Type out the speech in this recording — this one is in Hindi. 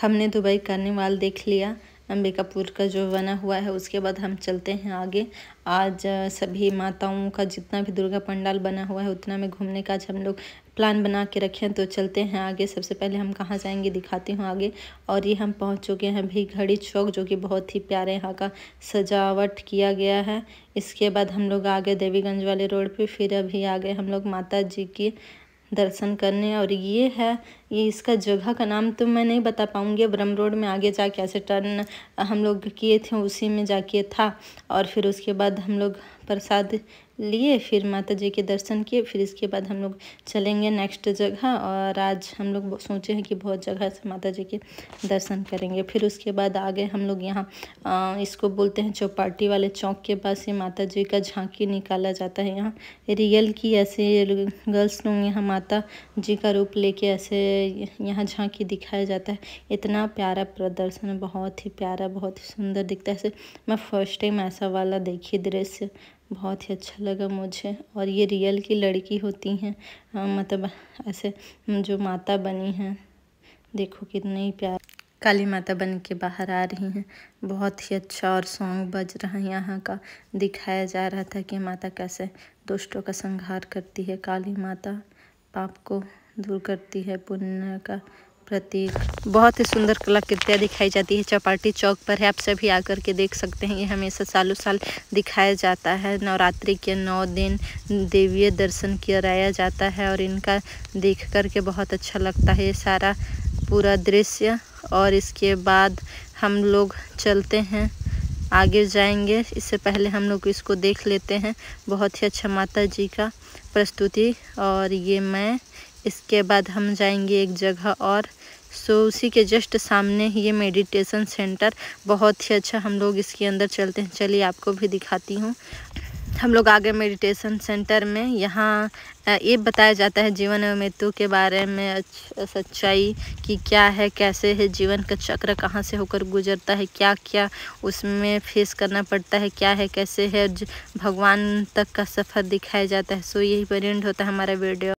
हमने दुबई कार्निवाल देख लिया अंबिकापुर का जो बना हुआ है उसके बाद हम चलते हैं आगे आज सभी माताओं का जितना भी दुर्गा पंडाल बना हुआ है उतना में घूमने का आज हम लोग प्लान बना के रखे हैं तो चलते हैं आगे सबसे पहले हम कहाँ जाएंगे दिखाती हूँ आगे और ये हम पहुँच चुके हैं भी घड़ी चौक जो कि बहुत ही प्यारे यहाँ का सजावट किया गया है इसके बाद हम लोग आ गए देवीगंज वाले रोड पर फिर अभी आ गए हम लोग माता जी के दर्शन करने और ये है ये इसका जगह का नाम तो मैं नहीं बता पाऊँगी ब्रह्म रोड में आगे जाके ऐसे टर्न हम लोग किए थे उसी में जाके था और फिर उसके बाद हम लोग प्रसाद लिए फिर माता जी के दर्शन किए फिर इसके बाद हम लोग चलेंगे नेक्स्ट जगह और आज हम लोग सोचे हैं कि बहुत जगह से माता जी के दर्शन करेंगे फिर उसके बाद आगे हम लोग यहाँ इसको बोलते हैं चौपाटी वाले चौक के पास ये माता जी का झांकी निकाला जाता है यहाँ रियल की ऐसे गर्ल्स लोग यहाँ माता जी का रूप लेके ऐसे यहाँ झांकी दिखाया जाता है इतना प्यारा प्रदर्शन बहुत ही प्यारा बहुत ही सुंदर दिखता है मैं फर्स्ट टाइम ऐसा वाला देखी दृश्य बहुत ही अच्छा लगा मुझे और ये रियल की लड़की होती हैं मतलब ऐसे जो माता बनी हैं देखो कितनी प्यार काली माता बन के बाहर आ रही हैं बहुत ही अच्छा और सॉन्ग बज रहा है यहाँ का दिखाया जा रहा था कि माता कैसे दुष्टों का संहार करती है काली माता पाप को दूर करती है पुण्य का प्रतीक बहुत ही सुंदर कलाकृतियाँ दिखाई जाती है चौपाटी चौक पर है आप सभी आकर के देख सकते हैं ये हमेशा सालों साल दिखाया जाता है नवरात्रि के नौ दिन देवीय दर्शन कराया जाता है और इनका देख कर के बहुत अच्छा लगता है ये सारा पूरा दृश्य और इसके बाद हम लोग चलते हैं आगे जाएंगे इससे पहले हम लोग इसको देख लेते हैं बहुत ही अच्छा माता जी का प्रस्तुति और ये मैं इसके बाद हम जाएंगे एक जगह और सो so, उसी के जस्ट सामने ही ये मेडिटेशन सेंटर बहुत ही अच्छा हम लोग इसके अंदर चलते हैं चलिए आपको भी दिखाती हूँ हम लोग आगे मेडिटेशन सेंटर में यहाँ ये बताया जाता है जीवन एवं मृत्यु के बारे में सच्चाई कि क्या है कैसे है जीवन का चक्र कहाँ से होकर गुजरता है क्या क्या उसमें फेस करना पड़ता है क्या है कैसे है भगवान तक का सफ़र दिखाया जाता है सो यही पर होता है हमारा वीडियो